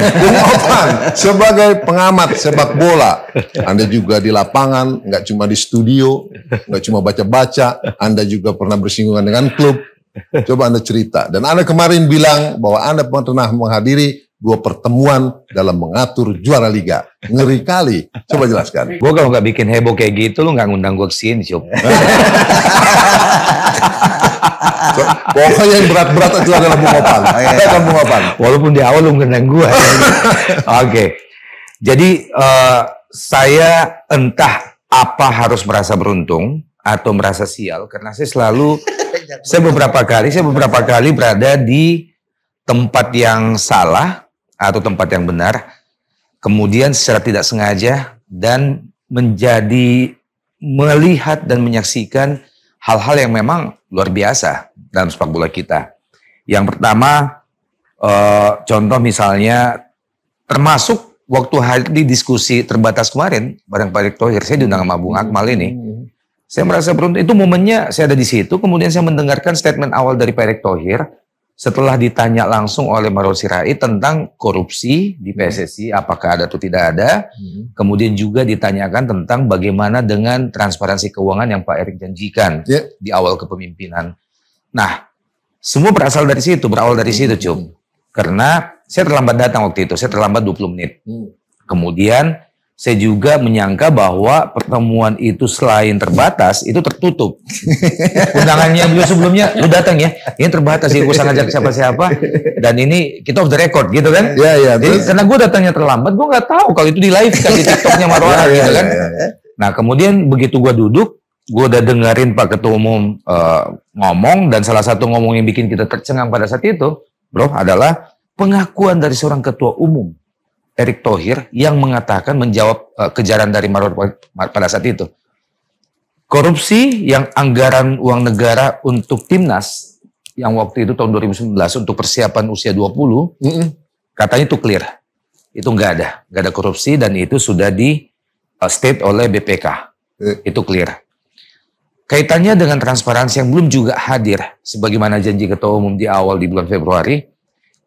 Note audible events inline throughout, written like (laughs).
Bung Opan sebagai pengamat sepak bola, Anda juga di lapangan, nggak cuma di studio, nggak cuma baca-baca, Anda juga pernah bersinggungan dengan klub. Coba Anda cerita. Dan Anda kemarin bilang bahwa Anda pernah menghadiri dua pertemuan dalam mengatur juara liga. Ngeri kali. Coba jelaskan. Gue kalau nggak bikin heboh kayak gitu, lu nggak ngundang gue kesini, sini. so, pokoknya yang berat-berat itu adalah Bung Opan. Bukan oh, iya. Bung Opan. Walaupun di awal lu ngundang gue. Ya. Oke. Jadi, uh, saya entah apa harus merasa beruntung atau merasa sial, karena saya selalu, saya beberapa kali, saya beberapa kali berada di tempat yang salah atau tempat yang benar, kemudian secara tidak sengaja dan menjadi melihat dan menyaksikan hal-hal yang memang luar biasa dalam sepak bola kita. Yang pertama, eh, contoh misalnya termasuk waktu hari diskusi terbatas kemarin barang Pak Erick Thohir, saya diundang sama Bung Akmal ini. Saya merasa beruntung, itu momennya saya ada di situ, kemudian saya mendengarkan statement awal dari Pak Erick Thohir, setelah ditanya langsung oleh Marwan Sirait tentang korupsi di PSSI hmm. apakah ada atau tidak ada hmm. kemudian juga ditanyakan tentang bagaimana dengan transparansi keuangan yang Pak Erick janjikan yeah. di awal kepemimpinan nah semua berasal dari situ berawal dari situ hmm. cum karena saya terlambat datang waktu itu saya terlambat 20 menit hmm. kemudian saya juga menyangka bahwa pertemuan itu selain terbatas itu tertutup. (laughs) Undangannya beliau sebelumnya lu datang ya. Ini terbatas ya gue ngajak siapa-siapa dan ini kita off the record gitu kan. Iya iya. Jadi karena gue datangnya terlambat gue nggak tahu kalau itu di live kan di TikToknya Marwah (laughs) ya, ya, gitu kan. ya, ya. Nah, kemudian begitu gue duduk gue udah dengerin Pak Ketua Umum uh, ngomong dan salah satu ngomong yang bikin kita tercengang pada saat itu, Bro, adalah pengakuan dari seorang ketua umum Erick Thohir yang mengatakan menjawab uh, kejaran dari Marwar pada saat itu. Korupsi yang anggaran uang negara untuk timnas yang waktu itu tahun 2019 untuk persiapan usia 20 mm -mm. katanya itu clear. Itu nggak ada, nggak ada korupsi dan itu sudah di uh, state oleh BPK. Mm. Eh. Itu clear. Kaitannya dengan transparansi yang belum juga hadir sebagaimana janji ketua umum di awal di bulan Februari,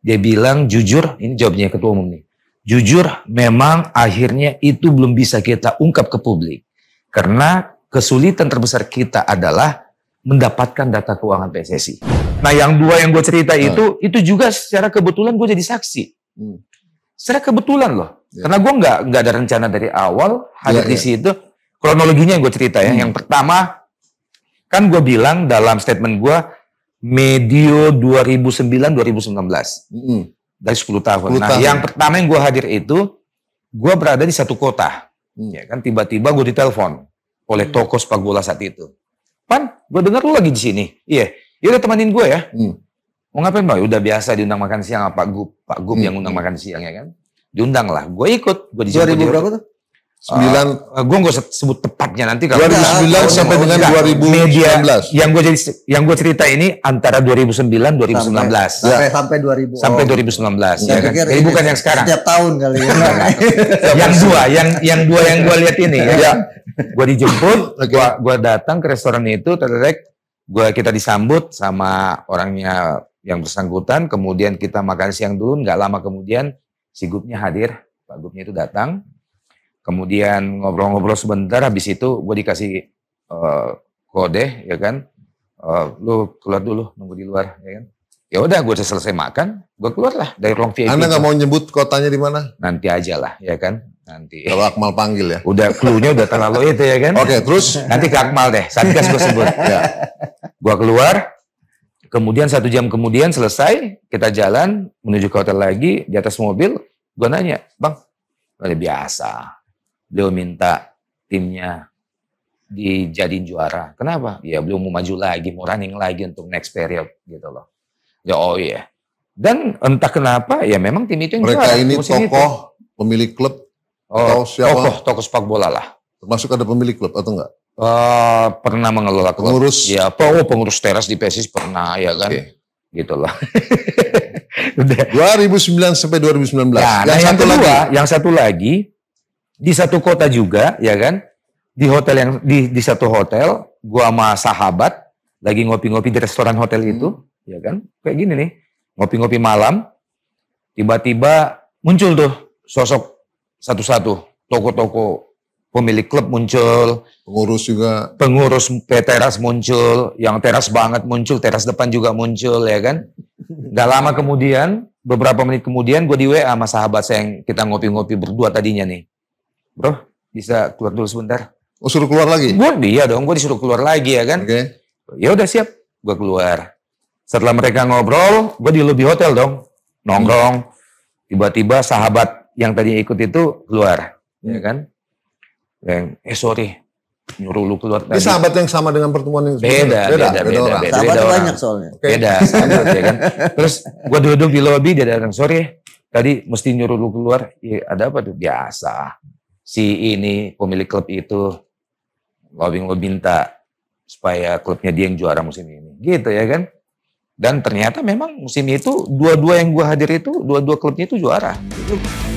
dia bilang jujur, ini jawabnya ketua umum nih Jujur memang akhirnya itu belum bisa kita ungkap ke publik. Karena kesulitan terbesar kita adalah mendapatkan data keuangan PSSI. Nah yang dua yang gue cerita hmm. itu, itu juga secara kebetulan gue jadi saksi. Hmm. Secara kebetulan loh. ya. Karena gue nggak nggak ada rencana dari awal hadir ya, di ya. situ. Kronologinya yang gue cerita ya. Hmm. Yang pertama, kan gue bilang dalam statement gue, medio 2009-2019. Hmm dari 10 tahun. 10 nah, yang pertama yang gue hadir itu gue berada di satu kota. Hmm. Ya kan tiba-tiba gue ditelepon oleh hmm. toko sepak bola saat itu. Pan, gue dengar lu lagi di sini. Iya. Ya udah temenin gue ya. Hmm. Mau ngapain bang? Udah biasa diundang makan siang apa Gub, Pak Gub hmm. yang undang makan siang ya kan. Diundang lah. Gue ikut. Gue di 2000 berapa tuh? sembilan, uh, ah. ah, gue nggak sebut tepatnya nanti kalau 2009 ya, sampai dengan 2019 media yang gue jadi yang gue cerita ini antara 2009 2019 sampai sembilan ya. sampai 2000 iya. sampai 2019 oh. ya kan? jadi bukan yang sekarang setiap tahun kali ya (laughs) yang dua yang yang dua yang gue lihat ini ya, ya. Kan? gue dijemput (laughs) okay. gue gua datang ke restoran itu terus gue kita disambut sama orangnya yang bersangkutan kemudian kita makan siang dulu nggak lama kemudian si gubnya hadir pak gubnya itu datang Kemudian ngobrol-ngobrol sebentar, habis itu gue dikasih uh, kode, ya kan? Uh, lu keluar dulu, nunggu di luar, ya kan? Ya udah, gue udah selesai makan, gue keluar lah dari ruang VIP. Anda nggak mau nyebut kotanya di mana? Nanti aja lah, ya kan? Nanti. Kalau Akmal panggil ya. Udah clue-nya udah terlalu itu ya kan? Oke, okay, terus nanti ke Akmal deh, satgas gue sebut. ya. Gue keluar, kemudian satu jam kemudian selesai, kita jalan menuju ke hotel lagi di atas mobil. Gue nanya, bang, udah biasa beliau minta timnya dijadiin juara. Kenapa? Ya beliau mau maju lagi, mau running lagi untuk next period gitu loh. Ya oh iya. Yeah. Dan entah kenapa ya memang tim itu yang Mereka juara. ini tokoh itu. pemilik klub oh, atau siapa? Tokoh, tokoh sepak bola lah. Termasuk ada pemilik klub atau enggak? Uh, pernah mengelola klub. Pengurus? Ya, oh, pengurus teras di PSIS pernah ya kan. Okay. Gitu loh. 2009 (laughs) sampai 2019. Ya, yang, nah, yang satu kedua, lagi. yang satu lagi di satu kota juga ya kan di hotel yang di di satu hotel gua sama sahabat lagi ngopi-ngopi di restoran hotel itu hmm. ya kan kayak gini nih ngopi-ngopi malam tiba-tiba muncul tuh sosok satu-satu toko-toko pemilik klub muncul pengurus juga pengurus teras muncul yang teras banget muncul teras depan juga muncul ya kan nggak lama kemudian beberapa menit kemudian gue di WA sama sahabat saya yang kita ngopi-ngopi berdua tadinya nih Bro, bisa keluar dulu sebentar. Oh suruh keluar lagi? Gue dia dong, gue disuruh keluar lagi ya kan. Okay. Ya udah siap, gue keluar. Setelah mereka ngobrol, gue di lobby hotel dong, nongkrong. Tiba-tiba sahabat yang tadi ikut itu keluar, hmm. ya kan? Yang eh sorry, nyuruh lu keluar tadi. Ini sahabat yang sama dengan pertemuan yang beda, beda, beda, beda, beda, orang. beda, sahabat beda orang. banyak soalnya. Okay. Beda, sahabat ya kan. Terus gue duduk di lobby, dia datang sorry, tadi mesti nyuruh lu keluar. Ya, ada apa tuh? Biasa si ini pemilik klub itu lobbying lo minta supaya klubnya dia yang juara musim ini. Gitu ya kan? Dan ternyata memang musim itu dua-dua yang gua hadir itu, dua-dua klubnya itu juara. Gitu.